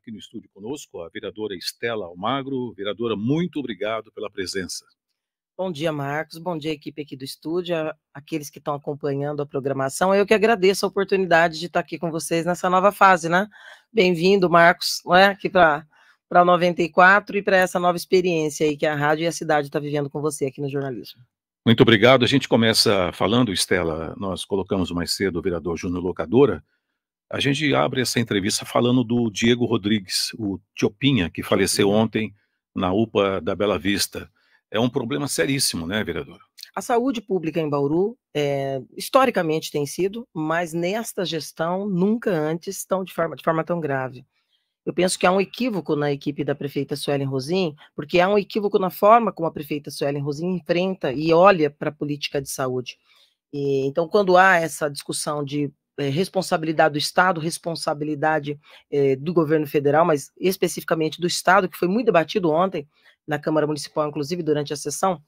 aqui no estúdio conosco, a vereadora Estela Almagro. Vereadora, muito obrigado pela presença. Bom dia, Marcos. Bom dia, equipe aqui do estúdio, aqueles que estão acompanhando a programação. Eu que agradeço a oportunidade de estar aqui com vocês nessa nova fase, né? Bem-vindo, Marcos, não é? aqui para para 94 e para essa nova experiência aí que a rádio e a cidade está vivendo com você aqui no jornalismo. Muito obrigado. A gente começa falando, Estela, nós colocamos mais cedo o vereador Júnior Locadora, a gente abre essa entrevista falando do Diego Rodrigues, o Tiopinha, que faleceu ontem na UPA da Bela Vista. É um problema seríssimo, né, vereador? A saúde pública em Bauru, é, historicamente tem sido, mas nesta gestão nunca antes estão de forma, de forma tão grave. Eu penso que há um equívoco na equipe da prefeita Suelen Rosim, porque há um equívoco na forma como a prefeita Suelen Rosim enfrenta e olha para a política de saúde. E, então, quando há essa discussão de eh, responsabilidade do Estado, responsabilidade é, do governo federal, mas especificamente do Estado, que foi muito debatido ontem na Câmara Municipal, inclusive durante a sessão,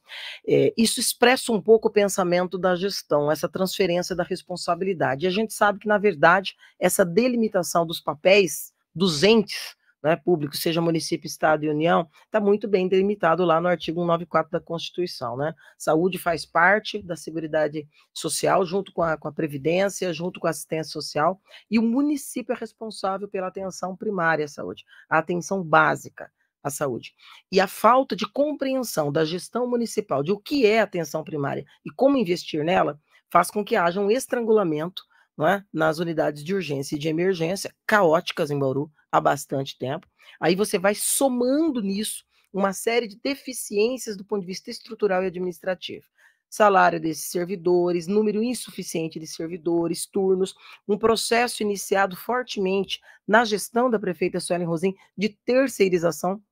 é, isso expressa um pouco o pensamento da gestão, essa transferência da responsabilidade. E a gente sabe que, na verdade, essa delimitação dos papéis, dos entes, né, público, seja município, estado e união, está muito bem delimitado lá no artigo 194 da Constituição. Né? Saúde faz parte da Seguridade Social, junto com a, com a Previdência, junto com a assistência social, e o município é responsável pela atenção primária à saúde, a atenção básica à saúde. E a falta de compreensão da gestão municipal de o que é atenção primária e como investir nela faz com que haja um estrangulamento é? nas unidades de urgência e de emergência, caóticas em Bauru, há bastante tempo. Aí você vai somando nisso uma série de deficiências do ponto de vista estrutural e administrativo. Salário desses servidores, número insuficiente de servidores, turnos, um processo iniciado fortemente na gestão da prefeita Suelen Rosim de terceirização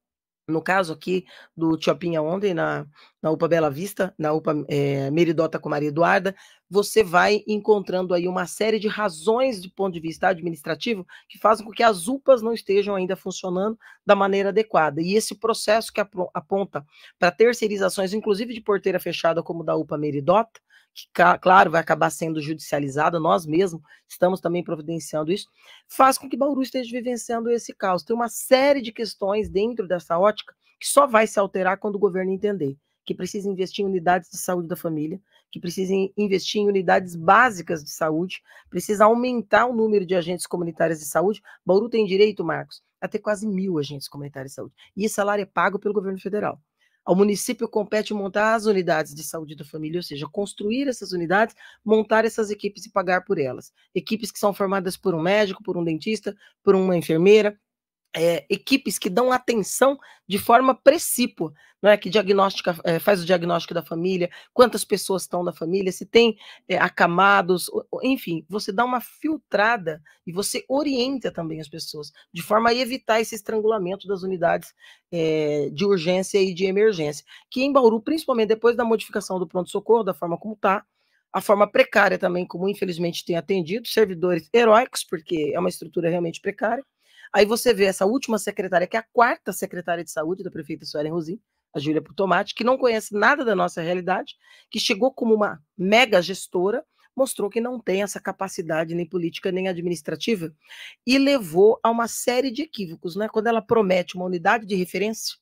no caso aqui do Tiopinha ontem, na, na UPA Bela Vista, na UPA é, Meridota com Maria Eduarda, você vai encontrando aí uma série de razões do ponto de vista administrativo que fazem com que as UPAs não estejam ainda funcionando da maneira adequada. E esse processo que aponta para terceirizações, inclusive de porteira fechada, como da UPA Meridota, que, claro, vai acabar sendo judicializada, nós mesmos estamos também providenciando isso, faz com que Bauru esteja vivenciando esse caos. Tem uma série de questões dentro dessa ótica que só vai se alterar quando o governo entender que precisa investir em unidades de saúde da família, que precisa investir em unidades básicas de saúde, precisa aumentar o número de agentes comunitários de saúde. Bauru tem direito, Marcos, a ter quase mil agentes comunitários de saúde. E esse salário é pago pelo governo federal. Ao município compete montar as unidades de saúde da família, ou seja, construir essas unidades, montar essas equipes e pagar por elas. Equipes que são formadas por um médico, por um dentista, por uma enfermeira, é, equipes que dão atenção de forma precípua, não é? Que diagnostica, é, faz o diagnóstico da família, quantas pessoas estão na família, se tem é, acamados, enfim, você dá uma filtrada e você orienta também as pessoas, de forma a evitar esse estrangulamento das unidades é, de urgência e de emergência. Que em Bauru, principalmente depois da modificação do pronto-socorro, da forma como está, a forma precária também, como infelizmente tem atendido, servidores heróicos, porque é uma estrutura realmente precária Aí você vê essa última secretária, que é a quarta secretária de saúde da prefeita Suelen Rosim, a Júlia Putomate, que não conhece nada da nossa realidade, que chegou como uma mega gestora, mostrou que não tem essa capacidade nem política nem administrativa e levou a uma série de equívocos, né? Quando ela promete uma unidade de referência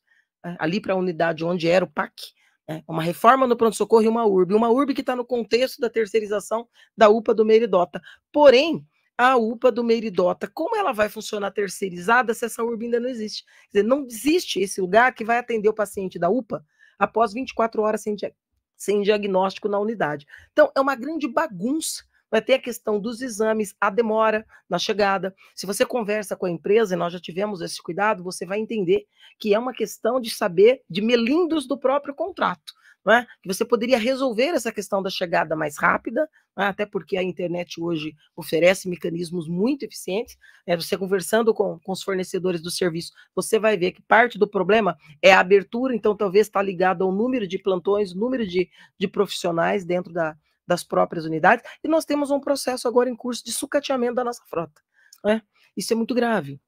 né? ali para a unidade onde era o PAC, né? uma reforma no pronto-socorro e uma URB. Uma URB que está no contexto da terceirização da UPA do Meridota. Porém, a UPA do Meiridota. Como ela vai funcionar terceirizada se essa URB ainda não existe? Quer dizer, não existe esse lugar que vai atender o paciente da UPA após 24 horas sem, dia sem diagnóstico na unidade. Então, é uma grande bagunça mas tem a questão dos exames, a demora na chegada. Se você conversa com a empresa, e nós já tivemos esse cuidado, você vai entender que é uma questão de saber de melindos do próprio contrato. É? que você poderia resolver essa questão da chegada mais rápida, é? até porque a internet hoje oferece mecanismos muito eficientes. É? Você conversando com, com os fornecedores do serviço, você vai ver que parte do problema é a abertura, então talvez está ligado ao número de plantões, número de, de profissionais dentro da, das próprias unidades, e nós temos um processo agora em curso de sucateamento da nossa frota. Né? Isso é muito grave.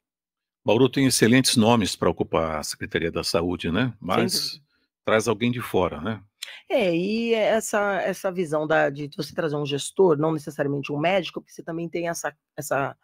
Bauru tem excelentes nomes para ocupar a Secretaria da Saúde, né? Mas traz alguém de fora, né? É, e essa, essa visão da, de você trazer um gestor, não necessariamente um médico, porque você também tem essa, essa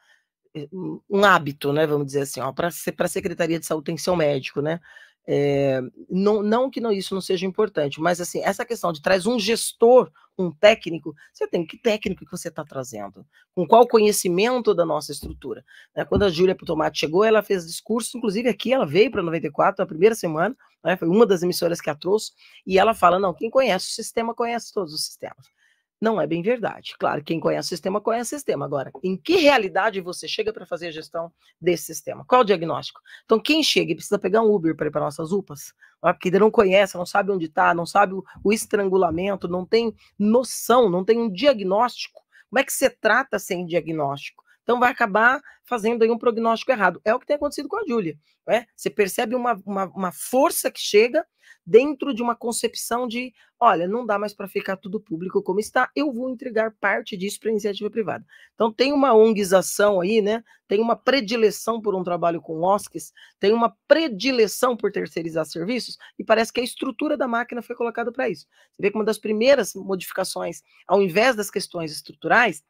eh, um hábito, né? Vamos dizer assim, ó, para a Secretaria de Saúde tem que ser um médico, né? É, não, não que não, isso não seja importante, mas assim, essa questão de traz um gestor, um técnico, você tem que técnico que você está trazendo, com qual conhecimento da nossa estrutura. Né? Quando a Júlia Putomato chegou, ela fez discurso, inclusive aqui ela veio para 94, na primeira semana, né? foi uma das emissoras que a trouxe, e ela fala: não, quem conhece o sistema conhece todos os sistemas. Não é bem verdade. Claro, quem conhece o sistema conhece o sistema. Agora, em que realidade você chega para fazer a gestão desse sistema? Qual o diagnóstico? Então, quem chega e precisa pegar um Uber para ir para nossas UPAs, né, porque ele não conhece, não sabe onde está, não sabe o estrangulamento, não tem noção, não tem um diagnóstico. Como é que você trata sem diagnóstico? Então vai acabar fazendo aí um prognóstico errado. É o que tem acontecido com a Júlia. Né? Você percebe uma, uma, uma, força que chega dentro de uma concepção de, olha, não dá mais para ficar tudo público como está, eu vou entregar parte disso para iniciativa privada. Então tem uma onguização aí, né? Tem uma predileção por um trabalho com OSCs, tem uma predileção por terceirizar serviços, e parece que a estrutura da máquina foi colocada para isso. Você vê que uma das primeiras modificações, ao invés das questões estruturais,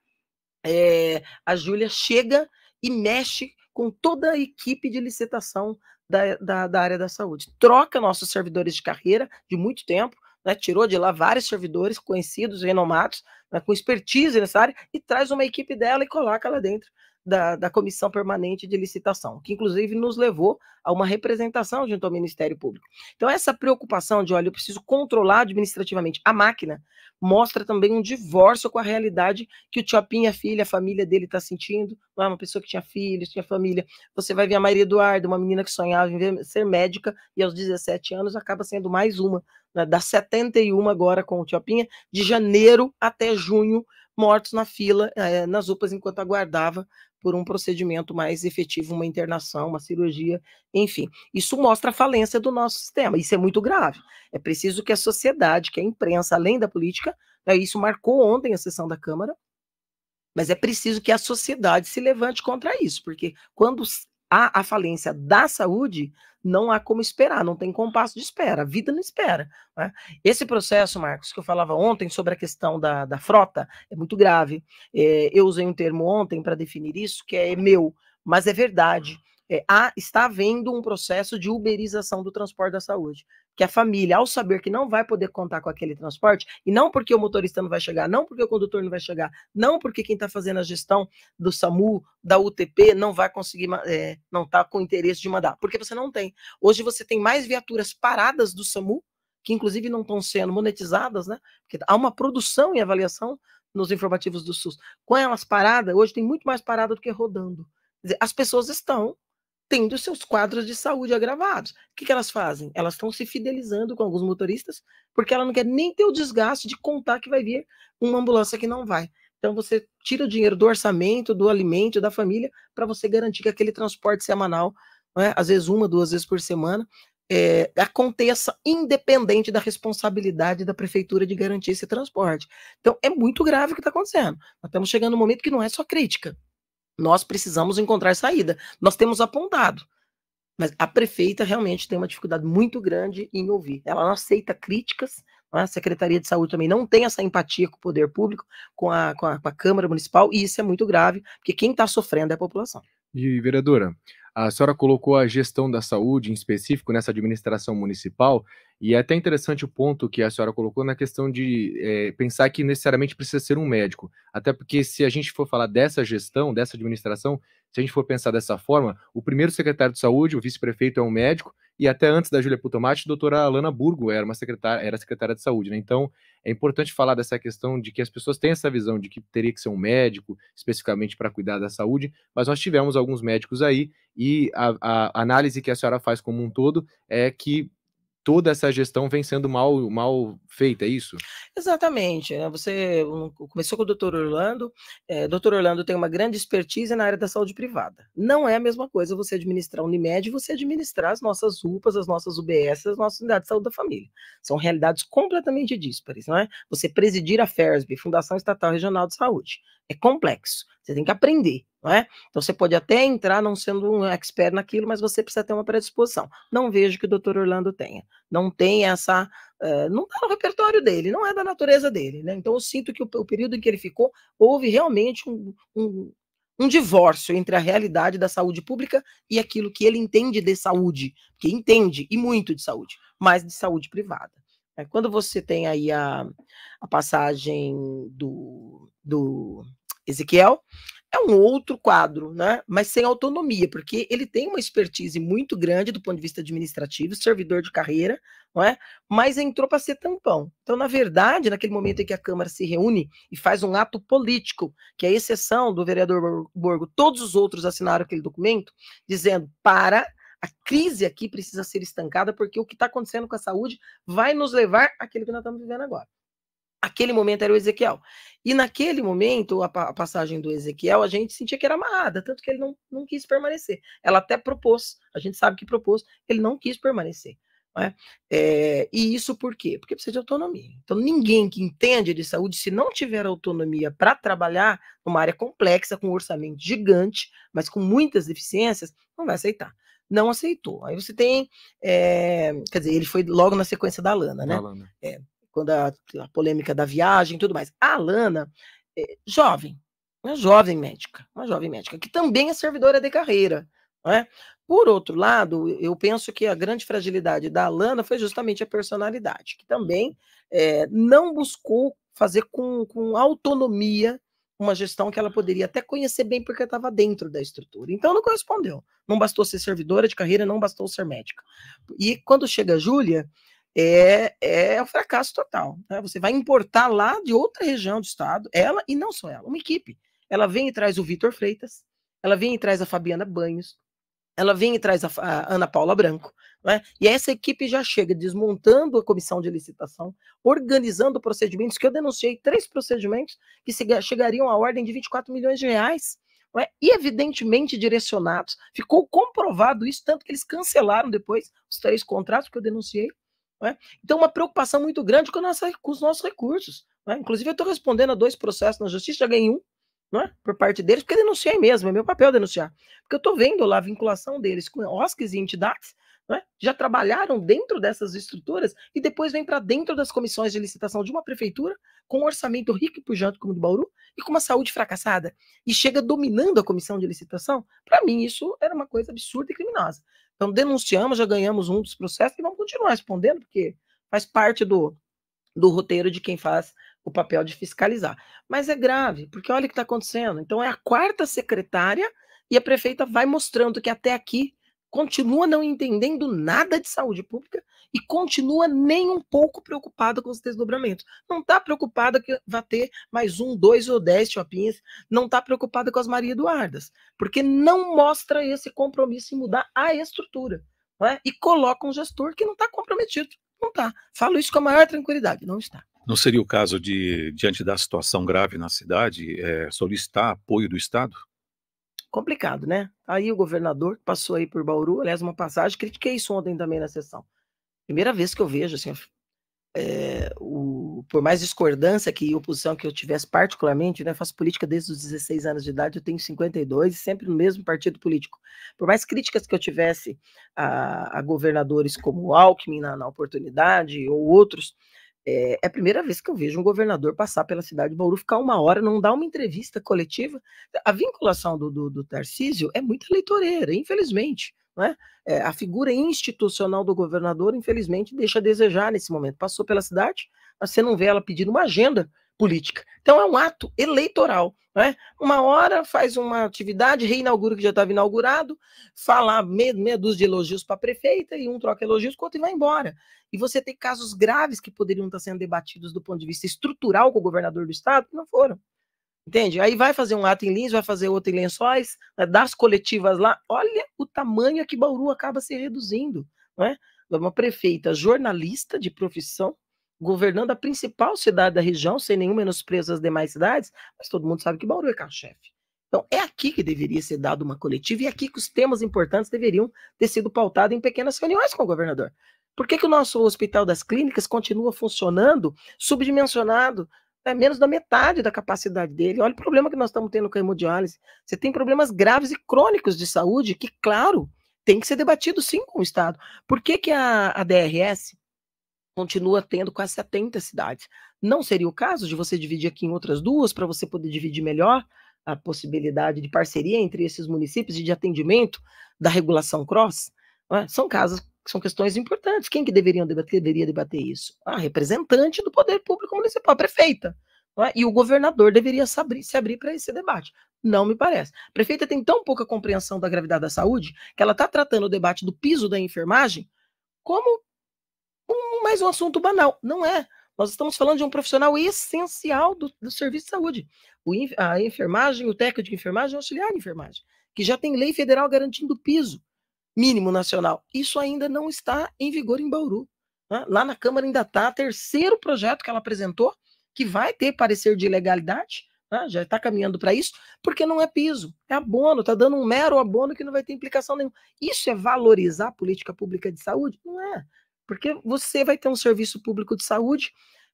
é, a Júlia chega e mexe com toda a equipe de licitação da, da, da, área da saúde. Troca nossos servidores de carreira de muito tempo, né, tirou de lá vários servidores conhecidos, renomados, né, com expertise nessa área, e traz uma equipe dela e coloca lá dentro da, da Comissão Permanente de Licitação, que inclusive nos levou a uma representação junto ao Ministério Público. Então, essa preocupação de, olha, eu preciso controlar administrativamente a máquina, mostra também um divórcio com a realidade que o Tiopinha Filho, filha, a família dele está sentindo, não é uma pessoa que tinha filhos, tinha família. Você vai ver a Maria Eduarda, uma menina que sonhava em ser médica e aos 17 anos acaba sendo mais uma, né, das 71 agora com o Tiopinha de janeiro até junho, mortos na fila, eh, nas UPAs, enquanto aguardava por um procedimento mais efetivo, uma internação, uma cirurgia, enfim. Isso mostra a falência do nosso sistema. Isso é muito grave. É preciso que a sociedade, que a imprensa, além da política, né, isso marcou ontem a sessão da Câmara, mas é preciso que a sociedade se levante contra isso, porque quando a, a falência da saúde, não há como esperar, não tem compasso de espera, a vida não espera. Né? Esse processo, Marcos, que eu falava ontem sobre a questão da, da frota, é muito grave. É, eu usei um termo ontem para definir isso, que é meu, mas é verdade. É, há, está havendo um processo de uberização do transporte da saúde que a família, ao saber que não vai poder contar com aquele transporte, e não porque o motorista não vai chegar, não porque o condutor não vai chegar, não porque quem está fazendo a gestão do SAMU, da UTP, não vai conseguir, é, não está com interesse de mandar, porque você não tem. Hoje você tem mais viaturas paradas do SAMU, que inclusive não estão sendo monetizadas, né? Porque há uma produção e avaliação nos informativos do SUS. Com elas paradas, hoje tem muito mais parada do que rodando. Dizer, as pessoas estão tendo seus quadros de saúde agravados. O que, que elas fazem? Elas estão se fidelizando com alguns motoristas, porque ela não quer nem ter o desgaste de contar que vai vir uma ambulância que não vai. Então você tira o dinheiro do orçamento, do alimento, da família, para você garantir que aquele transporte semanal, é? às vezes uma, duas vezes por semana, é, aconteça independente da responsabilidade da prefeitura de garantir esse transporte. Então é muito grave o que está acontecendo. Nós estamos chegando num momento que não é só crítica, nós precisamos encontrar saída. Nós temos apontado. Mas a prefeita realmente tem uma dificuldade muito grande em ouvir. Ela não aceita críticas, não é? a Secretaria de Saúde também não tem essa empatia com o poder público, com a, com a, com a Câmara Municipal, e isso é muito grave, porque quem está sofrendo é a população. E, vereadora, a senhora colocou a gestão da saúde, em específico, nessa administração municipal, e é até interessante o ponto que a senhora colocou na questão de é, pensar que necessariamente precisa ser um médico. Até porque, se a gente for falar dessa gestão, dessa administração, se a gente for pensar dessa forma, o primeiro secretário de saúde, o vice-prefeito é um médico, e até antes da Júlia Putomati, a doutora Alana Burgo era uma secretária, era secretária de saúde, né? Então, é importante falar dessa questão de que as pessoas têm essa visão de que teria que ser um médico especificamente para cuidar da saúde, mas nós tivemos alguns médicos aí, e a, a análise que a senhora faz como um todo é que toda essa gestão vem sendo mal, mal feita, é isso? Exatamente. Né? Você começou com o doutor Orlando. É, doutor Orlando tem uma grande expertise na área da saúde privada. Não é a mesma coisa você administrar a Unimed e você administrar as nossas UPAs, as nossas UBS, as nossas unidades de saúde da família. São realidades completamente díspares, não é? Você presidir a FERSB, Fundação Estatal Regional de Saúde é complexo. Você tem que aprender, não é? Então você pode até entrar não sendo um expert naquilo, mas você precisa ter uma predisposição. Não vejo que o Dr. Orlando tenha. Não tem essa. Uh, não está no repertório dele, não é da natureza dele, né? Então eu sinto que o, o período em que ele ficou, houve realmente um, um, um divórcio entre a realidade da saúde pública e aquilo que ele entende de saúde, que entende e muito de saúde, mas de saúde privada. É, quando você tem aí a, a passagem do, do Ezequiel, é um outro quadro, né? mas sem autonomia, porque ele tem uma expertise muito grande do ponto de vista administrativo, servidor de carreira, não é? mas entrou para ser tampão. Então, na verdade, naquele momento em que a Câmara se reúne e faz um ato político, que é a exceção do vereador Borgo, todos os outros assinaram aquele documento, dizendo para a crise aqui precisa ser estancada, porque o que está acontecendo com a saúde vai nos levar àquilo que nós estamos vivendo agora. Aquele momento era o Ezequiel. E naquele momento, a, a passagem do Ezequiel, a gente sentia que era amarrada, tanto que ele não, não quis permanecer. Ela até propôs, a gente sabe que propôs, ele não quis permanecer. É? É, e isso por quê? Porque precisa de autonomia. Então, ninguém que entende de saúde, se não tiver autonomia para trabalhar numa área complexa, com um orçamento gigante, mas com muitas deficiências, não vai aceitar não aceitou. Aí você tem, é, quer dizer, ele foi logo na sequência da Lana, né? Da Lana. É, quando a, a, polêmica da viagem e tudo mais. A Lana, é, jovem, uma jovem médica, uma jovem médica, que também é servidora de carreira. É? Por outro lado, eu penso que a grande fragilidade da Alana foi justamente a personalidade, que também é, não buscou fazer com, com autonomia uma gestão que ela poderia até conhecer bem porque estava dentro da estrutura. Então não correspondeu. Não bastou ser servidora de carreira, não bastou ser médica. E quando chega a Júlia, é, é um fracasso total. Né? Você vai importar lá de outra região do estado, ela e não só ela, uma equipe. Ela vem e traz o Vitor Freitas, ela vem e traz a Fabiana Banhos, ela vem e traz a, a Ana Paula Branco, né? E essa equipe já chega desmontando a comissão de licitação, organizando procedimentos, que eu denunciei três procedimentos que chegariam à ordem de 24 milhões de reais. É? E evidentemente direcionados. Ficou comprovado isso, tanto que eles cancelaram depois os três contratos que eu denunciei. É? Então, uma preocupação muito grande com, nossa, com os nossos recursos. É? Inclusive, eu estou respondendo a dois processos na justiça, já ganhei um por parte deles, porque denunciei mesmo, é meu papel denunciar. Porque eu estou vendo lá a vinculação deles com OSCs e entidades né, já trabalharam dentro dessas estruturas e depois vem para dentro das comissões de licitação de uma prefeitura com um orçamento rico e pujante como o do Bauru e com uma saúde fracassada e chega dominando a comissão de licitação. Para mim, isso era uma coisa absurda e criminosa. Então, denunciamos, já ganhamos um dos processos e vamos continuar respondendo, porque faz parte do, do roteiro de quem faz o papel de fiscalizar. Mas é grave, porque olha o que está acontecendo. Então, é a quarta secretária e a prefeita vai mostrando que até aqui continua não entendendo nada de saúde pública e continua nem um pouco preocupada com os desdobramentos. Não está preocupada que vai ter mais um, dois ou dez chopinhas, não está preocupada com as Maria Eduardas, porque não mostra esse compromisso em mudar a estrutura. É? E coloca um gestor que não está comprometido. Não está. Falo isso com a maior tranquilidade, não está. Não seria o caso de, diante da situação grave na cidade, é, solicitar apoio do Estado? Complicado, né? aí o governador passou aí por Bauru, aliás, uma passagem, critiquei isso ontem também na sessão. Primeira vez que eu vejo, assim, é, o, por mais discordância que oposição que eu tivesse particularmente, né, faço política desde os 16 anos de idade, eu tenho 52 e sempre no mesmo partido político. Por mais críticas que eu tivesse a, a governadores como Alckmin na, na oportunidade ou outros, é, é, a primeira vez que eu vejo um governador passar pela cidade de Bauru, ficar uma hora, não dar uma entrevista coletiva. A vinculação do, do, do Tarcísio é muito eleitoreira, infelizmente. Né? É, a figura institucional do governador, infelizmente, deixa a desejar nesse momento. Passou pela cidade, mas você não vê ela pedindo uma agenda política. Então é um ato eleitoral. Né? Uma hora faz uma atividade, reinaugura o que já estava inaugurado, fala meia, meia dúzia de elogios para a prefeita e um troca elogios com o outro e vai embora. E você tem casos graves que poderiam estar sendo debatidos do ponto de vista estrutural com o governador do estado, que não foram. Entende? Aí vai fazer um ato em Lins, vai fazer outro em Lençóis, né, das coletivas lá. Olha o tamanho que Bauru acaba se reduzindo. né? É uma prefeita jornalista de profissão, governando a principal cidade da região, sem nenhum menosprezo às demais cidades, mas todo mundo sabe que Bauru é carro-chefe. Então, é aqui que deveria ser dado uma coletiva e é aqui que os temas importantes deveriam ter sido pautados em pequenas reuniões com o governador. Por que, que o nosso Hospital das Clínicas continua funcionando subdimensionado, é menos da metade da capacidade dele. Olha o problema que nós estamos tendo com a hemodiálise. Você tem problemas graves e crônicos de saúde que, claro, tem que ser debatido sim com o Estado. Por que, que a, a DRS continua tendo quase 70 cidades. Não seria o caso de você dividir aqui em outras duas para você poder dividir melhor a possibilidade de parceria entre esses municípios e de atendimento da regulação cross? É? São casos são questões importantes. Quem que deveria debater, deveria debater isso? A representante do poder público municipal, a prefeita. É? E o governador deveria se abrir, se abrir para esse debate. Não me parece. A prefeita tem tão pouca compreensão da gravidade da saúde que ela está tratando o debate do piso da enfermagem como mais um assunto banal. Não é. Nós estamos falando de um profissional essencial do, do serviço de saúde. O, a enfermagem, o técnico de enfermagem, o auxiliar de enfermagem, que já tem lei federal garantindo o piso mínimo nacional. Isso ainda não está em vigor em Bauru. Né? Lá na Câmara ainda está terceiro projeto que ela apresentou, que vai ter parecer de ilegalidade, né? já está caminhando para isso, porque não é piso, é abono, está dando um mero abono que não vai ter implicação nenhuma. Isso é valorizar a política pública de saúde? Não é. Porque você vai ter um serviço público de saúde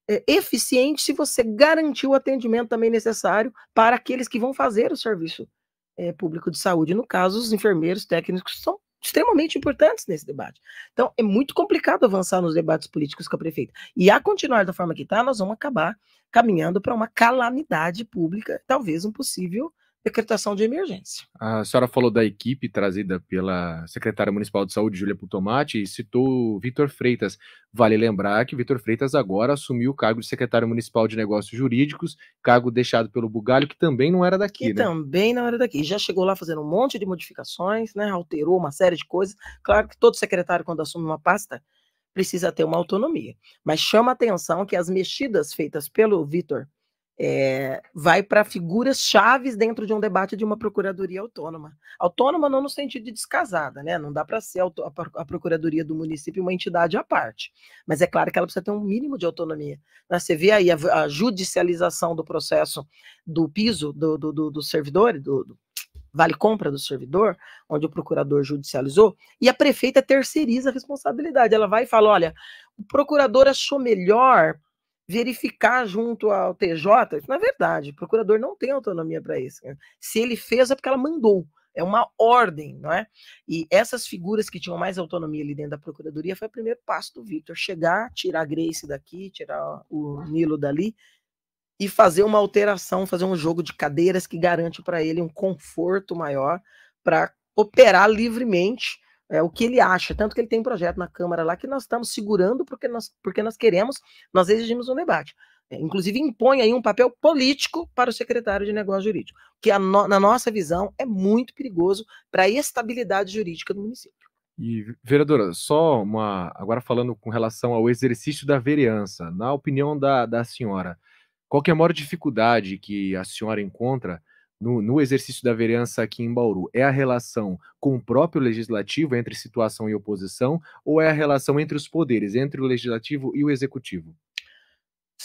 é, eficiente se você garantir o atendimento também necessário para aqueles que vão fazer o serviço é, público de saúde. No caso, os enfermeiros técnicos são extremamente importantes nesse debate. Então, é muito complicado avançar nos debates políticos com a prefeita. E a continuar da forma que está, nós vamos acabar caminhando para uma calamidade pública, talvez um possível decretação de emergência. A senhora falou da equipe trazida pela secretária municipal de saúde, Júlia Putomati, e citou Vitor Freitas. Vale lembrar que Vitor Freitas agora assumiu o cargo de secretário municipal de negócios jurídicos, cargo deixado pelo Bugalho, que também não era daqui, que né? também não era daqui. Já chegou lá fazendo um monte de modificações, né? alterou uma série de coisas. Claro que todo secretário, quando assume uma pasta, precisa ter uma autonomia. Mas chama atenção que as mexidas feitas pelo Vitor é, vai para figuras chaves dentro de um debate de uma procuradoria autônoma. Autônoma não no sentido de descasada, né? Não dá para ser a procuradoria do município uma entidade à parte. Mas é claro que ela precisa ter um mínimo de autonomia. Né? Você vê aí a, a, judicialização do processo do piso do, do, do, do servidor, do, do vale compra do servidor, onde o procurador judicializou, e a prefeita terceiriza a responsabilidade. Ela vai e fala: olha, o procurador achou melhor verificar junto ao TJ, isso não é verdade, o procurador não tem autonomia para isso. Né? Se ele fez, é porque ela mandou. É uma ordem, não é? E essas figuras que tinham mais autonomia ali dentro da Procuradoria foi o primeiro passo do Victor: chegar, tirar a Grace daqui, tirar o Nilo dali e fazer uma alteração, fazer um jogo de cadeiras que garante para ele um conforto maior para operar livremente é, o que ele acha, tanto que ele tem um projeto na Câmara lá que nós estamos segurando porque nós, porque nós queremos, nós exigimos um debate. É, inclusive impõe aí um papel político para o secretário de negócio jurídico, que no, na nossa visão é muito perigoso para a estabilidade jurídica do município. E, vereadora, só uma. Agora falando com relação ao exercício da vereança, na opinião da, da senhora, qual que é a maior dificuldade que a senhora encontra no, no, exercício da vereança aqui em Bauru? É a relação com o próprio legislativo, entre situação e oposição, ou é a relação entre os poderes, entre o legislativo e o executivo?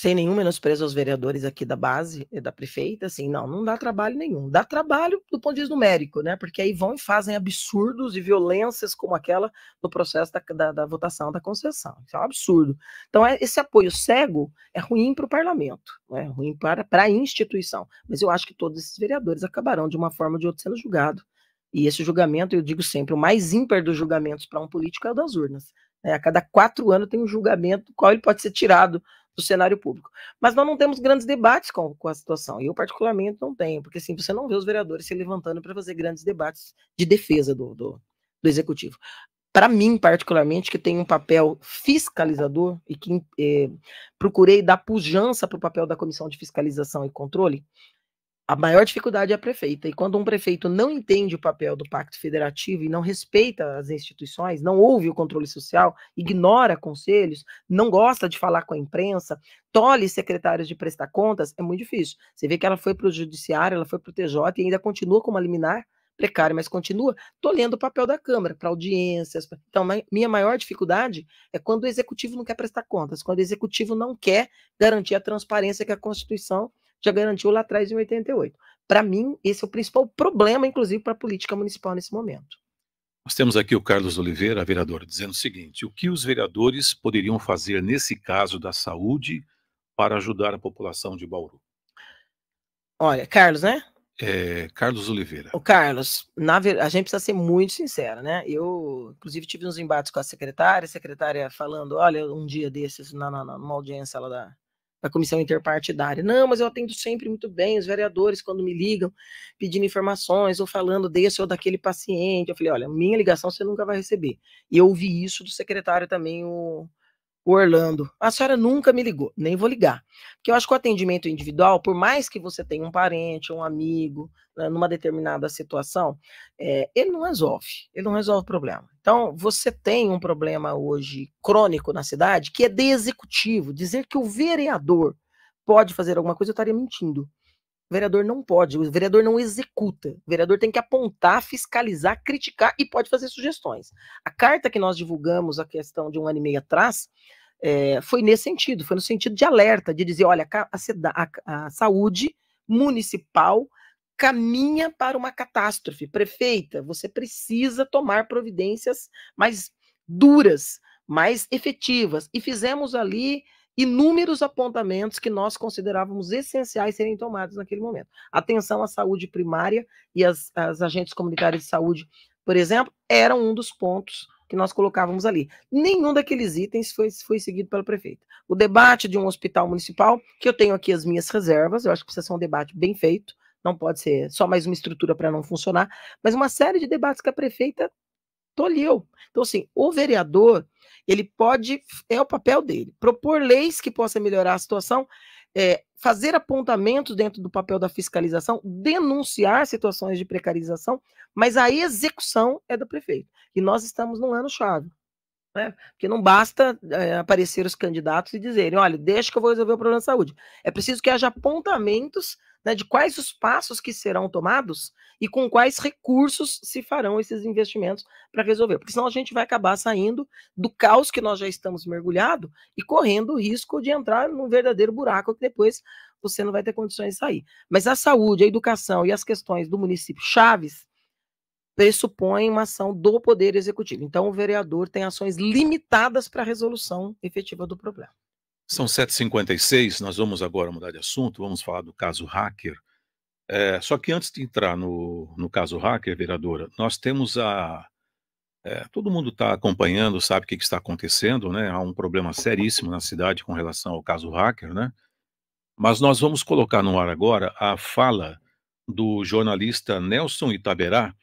sem nenhum menosprezo aos vereadores aqui da base, da prefeita, assim, não, não dá trabalho nenhum. Dá trabalho do ponto de vista numérico, né? Porque aí vão e fazem absurdos e violências como aquela no processo da, da, da votação da concessão. Isso é um absurdo. Então, é, esse apoio cego é ruim para o parlamento, é ruim para, para a instituição. Mas eu acho que todos esses vereadores acabarão, de uma forma ou de outra, sendo julgados. E esse julgamento, eu digo sempre, o mais ímpar dos julgamentos para um político é o das urnas. É, a cada quatro anos tem um julgamento qual ele pode ser tirado do cenário público. Mas nós não temos grandes debates com, com a situação. E Eu, particularmente, não tenho, porque assim, você não vê os vereadores se levantando para fazer grandes debates de defesa do, do, do executivo. Para mim, particularmente, que tem um papel fiscalizador e que eh, procurei dar pujança para o papel da Comissão de Fiscalização e Controle, a maior dificuldade é a prefeita. E quando um prefeito não entende o papel do Pacto Federativo e não respeita as instituições, não ouve o controle social, ignora conselhos, não gosta de falar com a imprensa, tolhe secretários de prestar contas, é muito difícil. Você vê que ela foi para o Judiciário, ela foi para o TJ e ainda continua com uma liminar precária, mas continua tolhendo o papel da Câmara para audiências. Então, minha maior dificuldade é quando o Executivo não quer prestar contas, quando o Executivo não quer garantir a transparência que a Constituição já garantiu lá atrás em 88. Para mim, esse é o principal problema, inclusive, para a política municipal nesse momento. Nós temos aqui o Carlos Oliveira, vereador, dizendo o seguinte: o que os vereadores poderiam fazer nesse caso da saúde para ajudar a população de Bauru? Olha, Carlos, né? É, Carlos Oliveira. O Carlos, na, a gente precisa ser muito sincero, né? Eu, inclusive, tive uns embates com a secretária, a secretária falando, olha, um dia desses, na, na, numa audiência lá da, da comissão interpartidária. Não, mas eu atendo sempre muito bem os vereadores quando me ligam pedindo informações ou falando desse ou daquele paciente. Eu falei, olha, minha ligação você nunca vai receber. E eu ouvi isso do secretário também, o Orlando, a senhora nunca me ligou, nem vou ligar. Porque eu acho que o atendimento individual, por mais que você tenha um parente, um amigo, né, numa determinada situação, é, ele não resolve, ele não resolve o problema. Então, você tem um problema hoje crônico na cidade que é de executivo. Dizer que o vereador pode fazer alguma coisa, eu estaria mentindo. O vereador não pode, o vereador não executa. O vereador tem que apontar, fiscalizar, criticar e pode fazer sugestões. A carta que nós divulgamos, a questão de um ano e meio atrás, é, foi nesse sentido, foi no sentido de alerta, de dizer, olha, a, a, a saúde municipal caminha para uma catástrofe. Prefeita, você precisa tomar providências mais duras, mais efetivas. E fizemos ali inúmeros apontamentos que nós considerávamos essenciais serem tomados naquele momento. Atenção à saúde primária e as, as agentes comunitárias de saúde, por exemplo, eram um dos pontos que nós colocávamos ali. Nenhum daqueles itens foi, foi seguido pela prefeita. O debate de um hospital municipal, que eu tenho aqui as minhas reservas, eu acho que precisa ser um debate bem feito, não pode ser só mais uma estrutura para não funcionar, mas uma série de debates que a prefeita tolheu. Então, assim, o vereador, ele pode, é o papel dele, propor leis que possam melhorar a situação é, fazer apontamentos dentro do papel da fiscalização, denunciar situações de precarização, mas a execução é do prefeito. E nós estamos num ano-chave. Né? Porque não basta é, aparecer os candidatos e dizerem, olha, deixa que eu vou resolver o problema da saúde. É preciso que haja apontamentos né, de quais os passos que serão tomados e com quais recursos se farão esses investimentos para resolver. Porque senão a gente vai acabar saindo do caos que nós já estamos mergulhado e correndo o risco de entrar num verdadeiro buraco que depois você não vai ter condições de sair. Mas a saúde, a educação e as questões do município Chaves pressupõe uma ação do Poder Executivo. Então, o vereador tem ações limitadas para a resolução efetiva do problema. São 7h56, nós vamos agora mudar de assunto, vamos falar do caso hacker. É, só que antes de entrar no, no caso hacker, vereadora, nós temos a. É, todo mundo está acompanhando, sabe o que, que, está acontecendo, né? Há um problema seríssimo na cidade com relação ao caso hacker, né? Mas nós vamos colocar no ar agora a fala do jornalista Nelson Itaberá,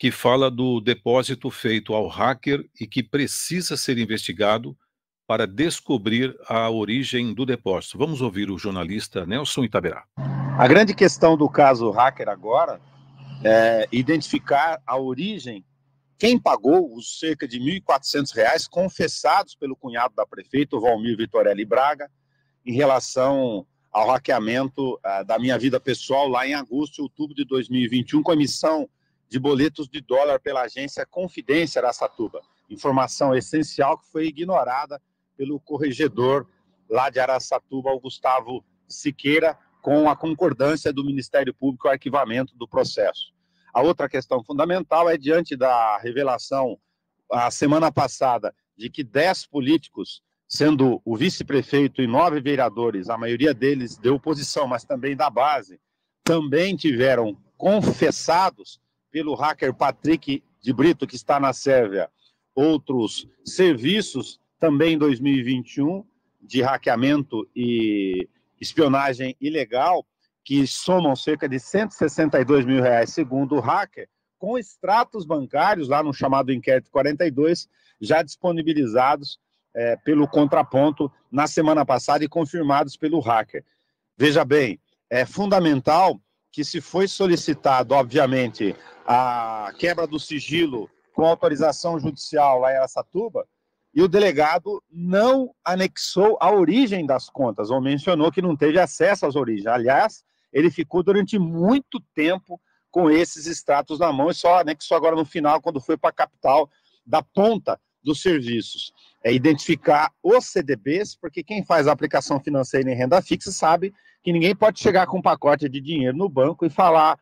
que fala do depósito feito ao hacker e que precisa ser investigado para descobrir a origem do depósito. Vamos ouvir o jornalista Nelson Itaberá. A grande questão do caso hacker agora é identificar a origem, quem pagou os cerca de R$ 1.400 confessados pelo cunhado da prefeita, Valmir Vitorelli Braga, em relação ao hackeamento uh, da minha vida pessoal lá em agosto e outubro de 2021, com a emissão de boletos de dólar pela agência Confidência Aracatuba. Informação essencial que foi ignorada pelo corregedor lá de Aracatuba, o Gustavo Siqueira, com a concordância do Ministério Público ao arquivamento do processo. A outra questão fundamental é diante da revelação a semana passada de que 10 políticos, sendo o vice-prefeito e nove vereadores, a maioria deles de oposição, mas também da base, também tiveram confessados pelo hacker Patrick de Brito, que está na Sérvia, outros serviços, também em 2021, de hackeamento e espionagem ilegal, que somam cerca de 162 mil reais, segundo o hacker, com extratos bancários, lá no chamado Inquérito 42, já disponibilizados é, pelo contraponto na semana passada e confirmados pelo hacker. Veja bem, é fundamental que se foi solicitado, obviamente, a quebra do sigilo com autorização judicial lá em Aracatuba, e o delegado não anexou a origem das contas, ou mencionou que não teve acesso às origens. Aliás, ele ficou durante muito tempo com esses extratos na mão e só anexou agora no final, quando foi para a capital da ponta dos serviços. É identificar os CDBs, porque quem faz a aplicação financeira em renda fixa sabe que ninguém pode chegar com um pacote de dinheiro no banco e falar,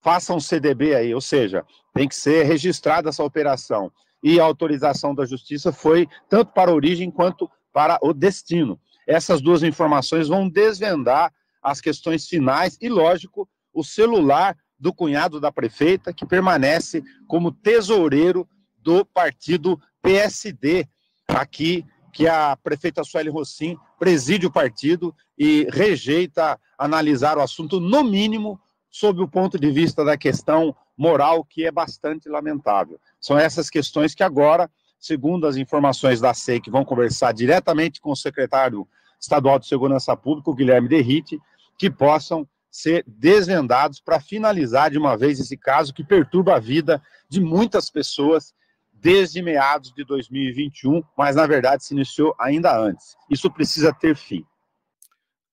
faça um CDB aí, ou seja, tem que ser registrada essa operação. E a autorização da justiça foi tanto para a origem quanto para o destino. Essas duas informações vão desvendar as questões finais e, lógico, o celular do cunhado da prefeita, que permanece como tesoureiro do partido PSD aqui, que a prefeita Sueli Rossim preside o partido e rejeita analisar o assunto, no mínimo, sob o ponto de vista da questão moral, que é bastante lamentável. São essas questões que agora, segundo as informações da SEI, que vão conversar diretamente com o secretário estadual de Segurança Pública, o Guilherme Derrite, que possam ser desvendados para finalizar de uma vez esse caso que perturba a vida de muitas pessoas desde meados de 2021, mas na verdade se iniciou ainda antes. Isso precisa ter fim.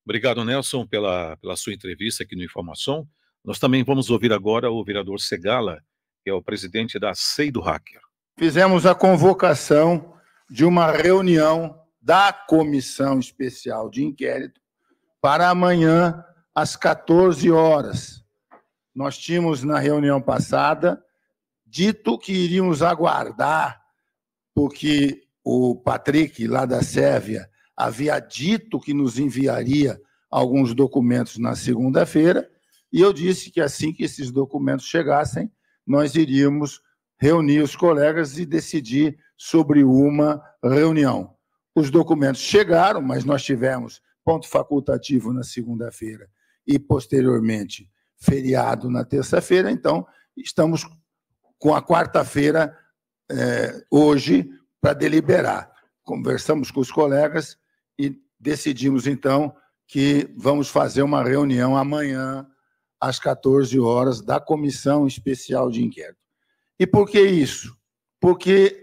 Obrigado, Nelson, pela, pela sua entrevista aqui no Informação. Nós também vamos ouvir agora o vereador Segala, que é o presidente da SEI do Hacker. Fizemos a convocação de uma reunião da Comissão Especial de Inquérito para amanhã às 14 horas. Nós tínhamos na reunião passada dito que iríamos aguardar, porque o Patrick, lá da Sérvia, havia dito que nos enviaria alguns documentos na segunda-feira, e eu disse que assim que esses documentos chegassem, nós iríamos reunir os colegas e decidir sobre uma reunião. Os documentos chegaram, mas nós tivemos ponto facultativo na segunda-feira e, posteriormente, feriado na terça-feira, então estamos com a quarta-feira, é, hoje, para deliberar. Conversamos com os colegas e decidimos, então, que vamos fazer uma reunião amanhã, às 14 horas, da Comissão Especial de Inquérito. E por que isso? Porque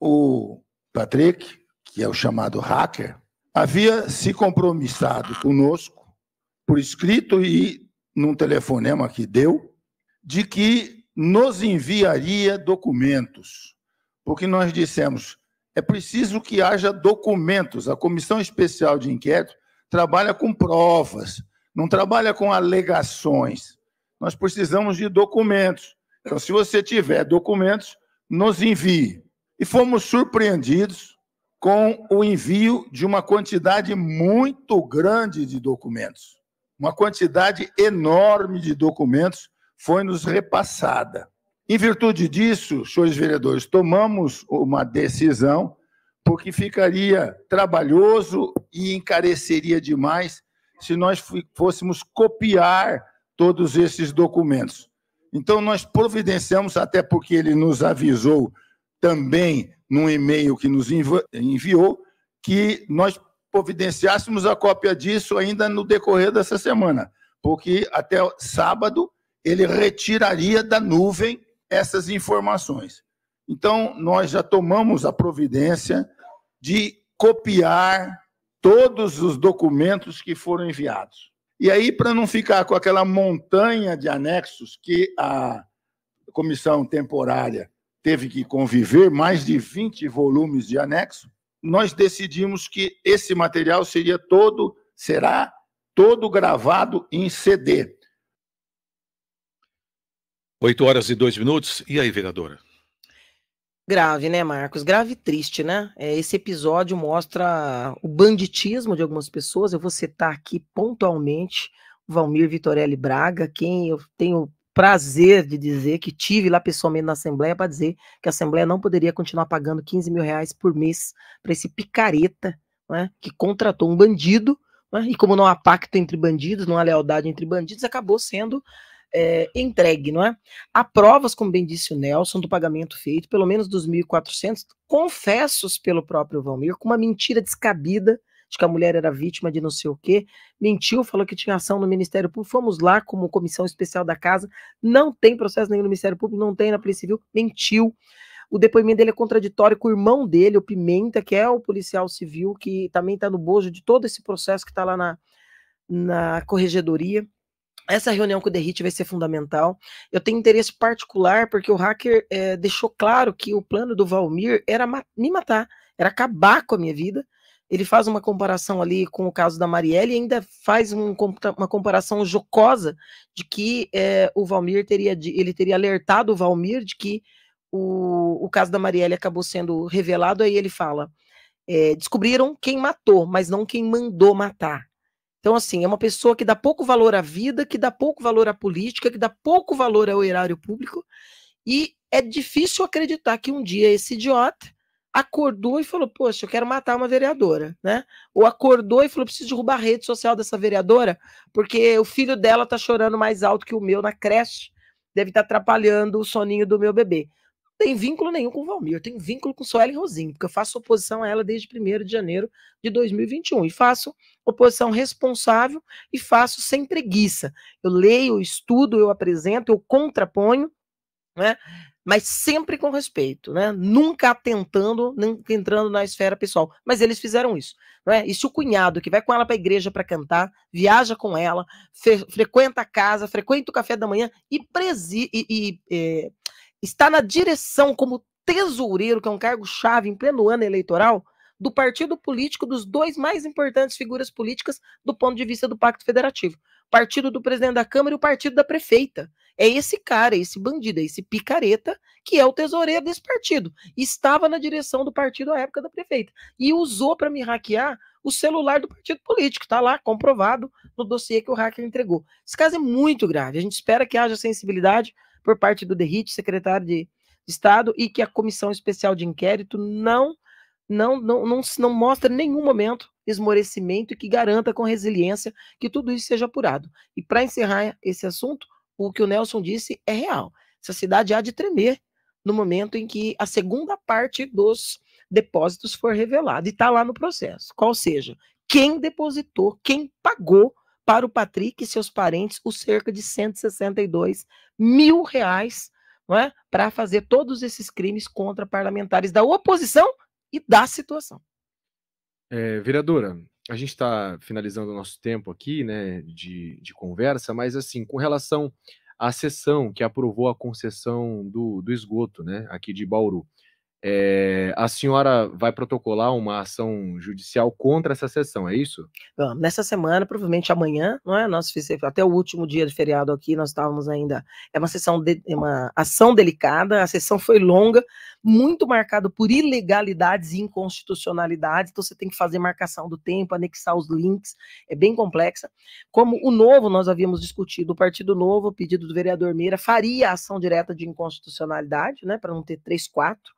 o Patrick, que é o chamado hacker, havia se compromissado conosco, por escrito e num telefonema que deu, de que nos enviaria documentos, porque nós dissemos é preciso que haja documentos. A comissão especial de inquérito trabalha com provas, não trabalha com alegações. Nós precisamos de documentos. Então, se você tiver documentos, nos envie. E fomos surpreendidos com o envio de uma quantidade muito grande de documentos, uma quantidade enorme de documentos foi-nos repassada. Em virtude disso, senhores vereadores, tomamos uma decisão, porque ficaria trabalhoso e encareceria demais se nós fôssemos copiar todos esses documentos. Então, nós providenciamos, até porque ele nos avisou também num e-mail que nos enviou, que nós providenciássemos a cópia disso ainda no decorrer dessa semana, porque até sábado ele retiraria da nuvem essas informações. Então, nós já tomamos a providência de copiar todos os documentos que foram enviados. E aí, para não ficar com aquela montanha de anexos que a comissão temporária teve que conviver, mais de 20 volumes de anexo, nós decidimos que esse material seria todo, será todo gravado em CD. 8 horas e 2 minutos. E aí, vereadora? Grave, né, Marcos? Grave e triste, né? É, esse episódio mostra o banditismo de algumas pessoas. Eu vou citar aqui pontualmente o Valmir Vitorelli Braga, quem eu tenho prazer de dizer que tive lá pessoalmente na Assembleia para dizer que a Assembleia não poderia continuar pagando 15 mil reais por mês para esse picareta né, que contratou um bandido. Né, e como não há pacto entre bandidos, não há lealdade entre bandidos, acabou sendo é, entregue, não é? Há provas, como bem disse o Nelson, do pagamento feito, pelo menos dos 1.400, confessos pelo próprio Valmir, com uma mentira descabida de que a mulher era vítima de não sei o quê, mentiu, falou que tinha ação no Ministério Público, fomos lá como comissão especial da casa, não tem processo nenhum no Ministério Público, não tem na Polícia Civil, mentiu. O depoimento dele é contraditório com o irmão dele, o Pimenta, que é o policial civil, que também está no bojo de todo esse processo que está lá na, na corregedoria. Essa reunião com o Derrite vai ser fundamental. Eu tenho interesse particular porque o hacker é, deixou claro que o plano do Valmir era ma me matar, era acabar com a minha vida. Ele faz uma comparação ali com o caso da Marielle e ainda faz um, uma comparação jocosa de que é, o Valmir teria ele teria alertado o Valmir de que o, o caso da Marielle acabou sendo revelado. Aí ele fala: é, descobriram quem matou, mas não quem mandou matar. Então, assim, é uma pessoa que dá pouco valor à vida, que dá pouco valor à política, que dá pouco valor ao erário público, e é difícil acreditar que um dia esse idiota acordou e falou: Poxa, eu quero matar uma vereadora, né? Ou acordou e falou: Preciso derrubar a rede social dessa vereadora, porque o filho dela tá chorando mais alto que o meu na creche, deve estar tá atrapalhando o soninho do meu bebê tem vínculo nenhum com o Valmir, eu tenho vínculo com Sueli Rosinho, porque eu faço oposição a ela desde 1 de janeiro de 2021 e faço oposição responsável e faço sem preguiça. Eu leio, eu estudo, eu apresento, eu contraponho, né? mas sempre com respeito, né? Nunca atentando, nunca entrando na esfera pessoal. Mas eles fizeram isso, né? E se o cunhado que vai com ela para a igreja para cantar, viaja com ela, frequenta a casa, frequenta o café da manhã e, presi e, e, e eh, está na direção como tesoureiro, que é um cargo chave em pleno ano eleitoral, do partido político dos dois mais importantes figuras políticas do ponto de vista do Pacto Federativo: partido do presidente da Câmara e o partido da prefeita. É esse cara, esse bandido, esse picareta, que é o tesoureiro desse partido. Estava na direção do partido à época da prefeita e usou para me hackear o celular do partido político. Está lá comprovado no dossiê que o hacker entregou. Esse caso é muito grave. A gente espera que haja sensibilidade por parte do DERIT, secretário de Estado, e que a Comissão Especial de Inquérito não, não, não, não, não mostra em nenhum momento esmorecimento e que garanta com resiliência que tudo isso seja apurado. E para encerrar esse assunto, o que o Nelson disse é real. Essa cidade há de tremer no momento em que a segunda parte dos depósitos for revelada e está lá no processo. Qual seja, quem depositou, quem pagou para o Patrick e seus parentes os cerca de 162 mil reais não é? para fazer todos esses crimes contra parlamentares da oposição e da situação. É, vereadora, a gente está finalizando o nosso tempo aqui né, de, de conversa, mas assim, com relação à sessão que aprovou a concessão do, do esgoto né, aqui de Bauru, é, a senhora vai protocolar uma ação judicial contra essa sessão, é isso? Bom, nessa semana, provavelmente amanhã, não é? Nós fizemos até o último dia de feriado aqui, nós estávamos ainda. É uma sessão de, é uma ação delicada, a sessão foi longa, muito marcada por ilegalidades e inconstitucionalidades, então você tem que fazer marcação do tempo, anexar os links, é bem complexa. Como o novo, nós havíamos discutido, o Partido Novo, pedido do vereador Meira, faria ação direta de inconstitucionalidade, né? Para não ter três, quatro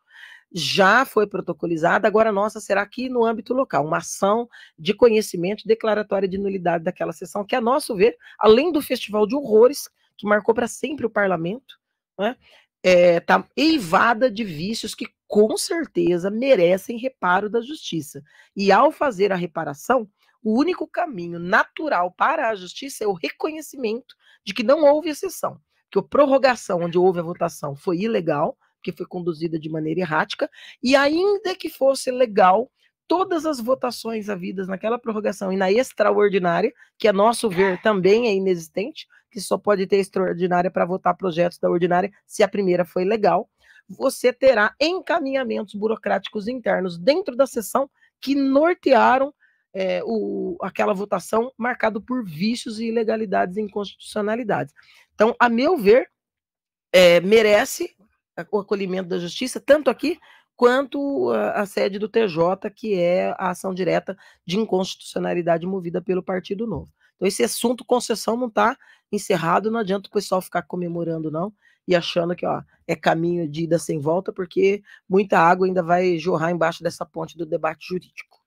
já foi protocolizada, agora nossa será aqui no âmbito local, uma ação de conhecimento declaratória de nulidade daquela sessão, que a nosso ver, além do festival de horrores, que marcou para sempre o parlamento, né, é, tá eivada de vícios que com certeza merecem reparo da justiça. E ao fazer a reparação, o único caminho natural para a justiça é o reconhecimento de que não houve exceção, que a prorrogação onde houve a votação foi ilegal, porque foi conduzida de maneira errática, e ainda que fosse legal, todas as votações havidas naquela prorrogação e na extraordinária, que a é nosso ver ah. também é inexistente, que só pode ter extraordinária para votar projetos da ordinária se a primeira foi legal, você terá encaminhamentos burocráticos internos dentro da sessão que nortearam é, o, aquela votação marcado por vícios e ilegalidades e inconstitucionalidades. Então, a meu ver, é, merece o acolhimento da justiça, tanto aqui quanto a, ah, a, sede do TJ, que é a ação direta de inconstitucionalidade movida pelo Partido Novo. Então, esse assunto concessão não está encerrado, não adianta o pessoal ficar comemorando, não, e achando que ó, é caminho de ida sem volta, porque muita água ainda vai jorrar embaixo dessa ponte do debate jurídico.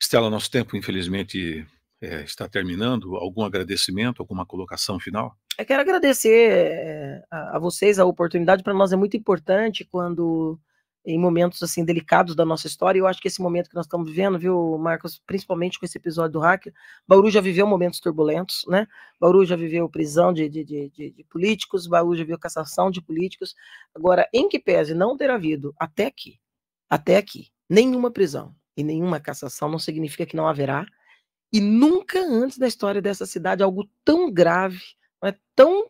Estela, nosso tempo, infelizmente, é, está terminando, algum agradecimento, alguma colocação final? Eu quero agradecer eh, a, vocês a oportunidade. Para nós é muito importante quando em momentos assim delicados da nossa história. E eu acho que esse momento que nós estamos vivendo, viu, Marcos, principalmente com esse episódio do hacker, Bauru já viveu momentos turbulentos, né? Bauru já viveu prisão de, de, de, de políticos, Bauru já viveu cassação de políticos. Agora, em que pese não ter havido até aqui, até aqui, nenhuma prisão e nenhuma cassação não significa que não haverá e nunca antes da história dessa cidade algo tão grave, é, tão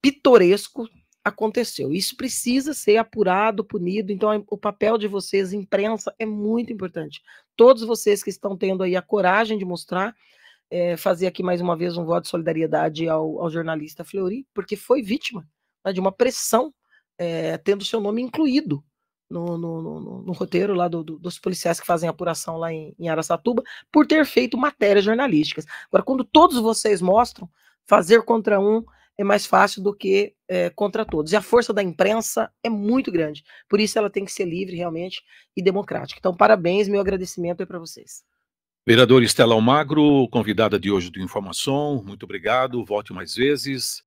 pitoresco aconteceu. Isso precisa ser apurado, punido. Então, é, o papel de vocês, imprensa, é muito importante. Todos vocês que estão tendo aí a coragem de mostrar, é, fazer aqui mais uma vez um voto de solidariedade ao, ao jornalista Fleury, porque foi vítima né, de uma pressão, é, tendo seu nome incluído no, no, no, no roteiro lá do, do, dos policiais que fazem apuração lá em, em Araçatuba, por ter feito matérias jornalísticas. Agora, quando todos vocês mostram, fazer contra um é mais fácil do que é, contra todos. E a força da imprensa é muito grande. Por isso ela tem que ser livre realmente e democrática. Então, parabéns, meu agradecimento é para vocês. Vereador Estela Almagro, convidada de hoje do Informação, muito obrigado, volte mais vezes.